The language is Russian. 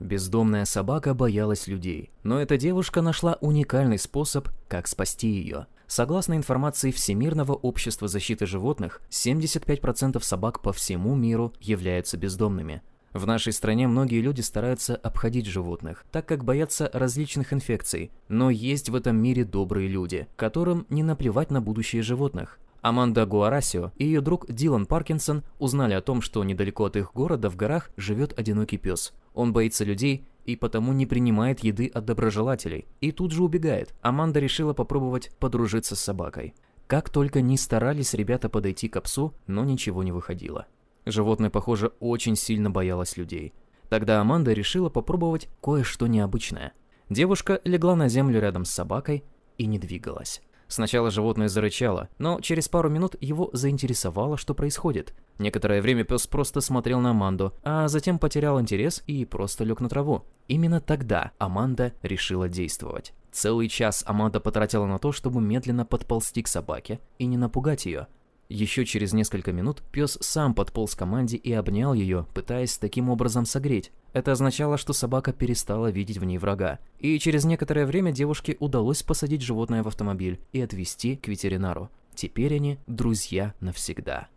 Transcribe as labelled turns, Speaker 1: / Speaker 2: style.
Speaker 1: Бездомная собака боялась людей, но эта девушка нашла уникальный способ, как спасти ее. Согласно информации Всемирного общества защиты животных, 75% собак по всему миру являются бездомными. В нашей стране многие люди стараются обходить животных, так как боятся различных инфекций, но есть в этом мире добрые люди, которым не наплевать на будущее животных. Аманда Гуарасио и ее друг Дилан Паркинсон узнали о том, что недалеко от их города в горах живет одинокий пес. Он боится людей и потому не принимает еды от доброжелателей, и тут же убегает. Аманда решила попробовать подружиться с собакой. Как только не старались ребята подойти к псу, но ничего не выходило. Животное, похоже, очень сильно боялось людей. Тогда Аманда решила попробовать кое-что необычное. Девушка легла на землю рядом с собакой и не двигалась. Сначала животное зарычало, но через пару минут его заинтересовало, что происходит. Некоторое время пес просто смотрел на Аманду, а затем потерял интерес и просто лег на траву. Именно тогда Аманда решила действовать. Целый час Аманда потратила на то, чтобы медленно подползти к собаке и не напугать ее. Еще через несколько минут пес сам подполз к команде и обнял ее, пытаясь таким образом согреть. Это означало, что собака перестала видеть в ней врага. И через некоторое время девушке удалось посадить животное в автомобиль и отвезти к ветеринару. Теперь они друзья навсегда.